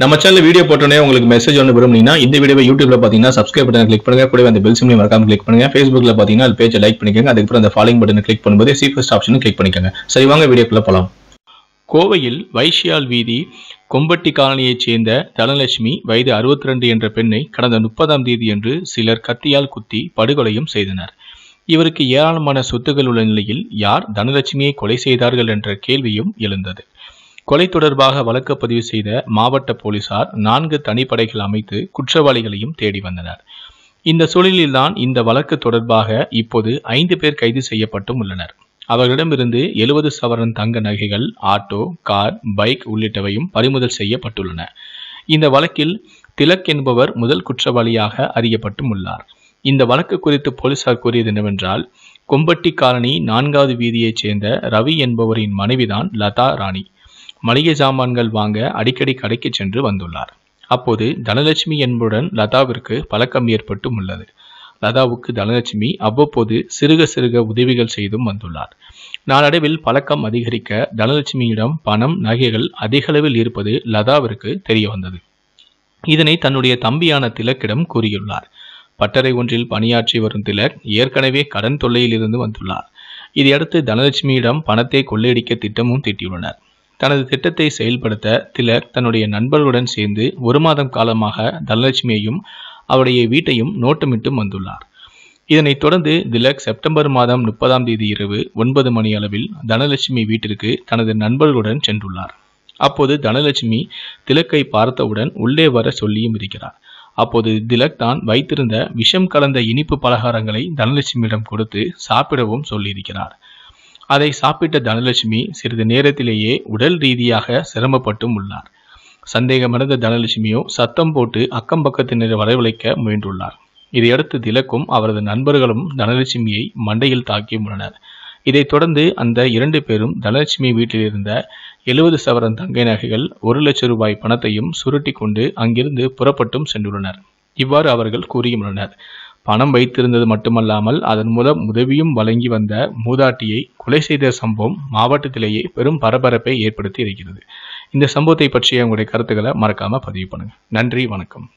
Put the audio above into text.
நம்ம channel video போட்டோன்னே உங்களுக்கு மெசேஜ் ஒன்று விரும்புனீங்கன்னா இந்த வீடியோ யூடியூப்ல பார்த்தீங்கன்னா சப்ஸ்கிரைப் பட்டன் கிளிக் பண்ணுங்க கூட அந்த பெல் சிம்லையும் மறக்காம கிளிக் பண்ணுங்க ஃபேஸ்புக்ல பார்த்தீங்கன்னா அது பேஜை லைக் பண்ணிக்கோங்க அதுக்கப்புறம் அந்த ஃபாலோயிங் பட்டன் கிளிக் பண்ணும்போது சி ஃபர்ஸ்ட் ஆப்ஷனும் கிளிக் பண்ணிக்கோங்க சரி வாங்க வீடியோக்குள்ள போகலாம் கோவையில் வைஷ்யால் வீதி கொம்பட்டி காலனியைச் சேர்ந்த தனலட்சுமி வயது அறுபத்தி ரெண்டு என்ற பெண்ணை கடந்த முப்பதாம் தேதி என்று சிலர் கத்தியால் குத்தி படுகொலையும் செய்தனர் இவருக்கு ஏராளமான சொத்துக்கள் உள்ள நிலையில் யார் தனலட்சுமியை கொலை செய்தார்கள் என்ற கேள்வியும் எழுந்தது கொலை தொடர்பாக வழக்கு பதிவு செய்த மாவட்ட போலீசார் நான்கு தனிப்படைகள் அமைத்து குற்றவாளிகளையும் தேடி வந்தனர் இந்த சூழலில்தான் இந்த வழக்கு தொடர்பாக இப்போது ஐந்து பேர் கைது செய்யப்பட்டும் உள்ளனர் அவர்களிடமிருந்து எழுபது சவரன் தங்க நகைகள் ஆட்டோ கார் பைக் உள்ளிட்டவையும் பறிமுதல் செய்யப்பட்டுள்ளன இந்த வழக்கில் திலக் என்பவர் முதல் குற்றவாளியாக அறியப்பட்டும் உள்ளார் இந்த வழக்கு குறித்து போலீசார் கூறியது என்னவென்றால் கொம்பட்டி காலனி நான்காவது வீதியைச் சேர்ந்த ரவி என்பவரின் மனைவிதான் லதா ராணி மளிகை சாமான்கள் வாங்க அடிக்கடி கடைக்கு சென்று வந்துள்ளார் அப்போது தனலட்சுமி என்புடன் லதாவிற்கு பழக்கம் ஏற்பட்டும் உள்ளது லதாவுக்கு தனலட்சுமி அவ்வப்போது சிறுக சிறுக உதவிகள் செய்தும் வந்துள்ளார் நாளடைவில் பழக்கம் அதிகரிக்க தனலட்சுமியிடம் பணம் நகைகள் அதிகளவில் இருப்பது லதாவிற்கு தெரிய வந்தது இதனை தன்னுடைய தம்பியான திலக்கிடம் கூறியுள்ளார் பட்டறை ஒன்றில் பணியாற்றி வரும் திலக் ஏற்கனவே கடன் தொல்லையிலிருந்து வந்துள்ளார் இதையடுத்து தனலட்சுமியிடம் பணத்தை கொள்ளையடிக்க திட்டமும் தீட்டியுள்ளனர் தனது திட்டத்தை செயல்படுத்த திலக் தன்னுடைய நண்பர்களுடன் சேர்ந்து ஒரு மாதம் காலமாக தனலட்சுமியையும் அவருடைய வீட்டையும் நோட்டமிட்டு வந்துள்ளார் இதனைத் தொடர்ந்து திலக் செப்டம்பர் மாதம் முப்பதாம் தேதி இரவு ஒன்பது மணி அளவில் தனலட்சுமி வீட்டிற்கு தனது நண்பர்களுடன் சென்றுள்ளார் அப்போது தனலட்சுமி திலக்கை பார்த்தவுடன் உள்ளே வர சொல்லியும் இருக்கிறார் அப்போது திலக் தான் வைத்திருந்த விஷம் கலந்த இனிப்பு பலகாரங்களை தனலட்சுமியிடம் கொடுத்து சாப்பிடவும் சொல்லியிருக்கிறார் அதை சாப்பிட்ட தனலட்சுமி சிறிது நேரத்திலேயே உடல் ரீதியாக சிரமப்பட்டும் உள்ளார் சந்தேகமடைந்த தனலட்சுமியோ சத்தம் போட்டு அக்கம் பக்கத்தினர் வரவழைக்க முயன்றுள்ளார் இதையடுத்து திலக்கும் அவரது நண்பர்களும் தனலட்சுமியை மண்டையில் உள்ளனர் இதைத் தொடர்ந்து அந்த இரண்டு பேரும் தனலட்சுமி வீட்டில் இருந்த எழுபது சவரன் தங்கை நகைகள் ஒரு லட்சம் ரூபாய் பணத்தையும் சுருட்டி கொண்டு அங்கிருந்து புறப்பட்டும் சென்றுள்ளனர் இவ்வாறு அவர்கள் கூறியுள்ளனர் பணம் வைத்திருந்தது மட்டுமல்லாமல் அதன் மூலம் உதவியும் வழங்கி வந்த மூதாட்டியை கொலை செய்த சம்பவம் மாவட்டத்திலேயே பெரும் பரபரப்பை ஏற்படுத்தி இருக்கிறது இந்த சம்பவத்தை பற்றிய உங்களுடைய கருத்துக்களை மறக்காமல் பதிவு பண்ணுங்கள் நன்றி வணக்கம்